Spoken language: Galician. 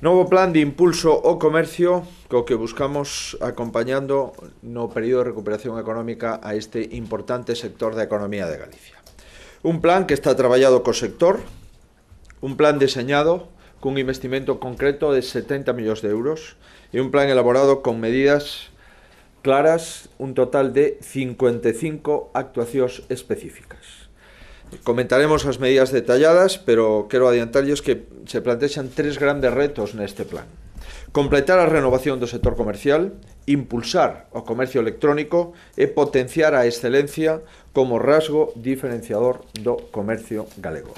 Novo plan de impulso ao comercio co que buscamos acompañando no período de recuperación económica a este importante sector da economía de Galicia. Un plan que está traballado co sector, un plan deseñado cun investimento concreto de 70 millóns de euros e un plan elaborado con medidas claras, un total de 55 actuacións específicas. Comentaremos as medidas detalladas, pero quero adiantarlles que se plantexan tres grandes retos neste plan. Completar a renovación do sector comercial, impulsar o comercio electrónico e potenciar a excelencia como rasgo diferenciador do comercio galego.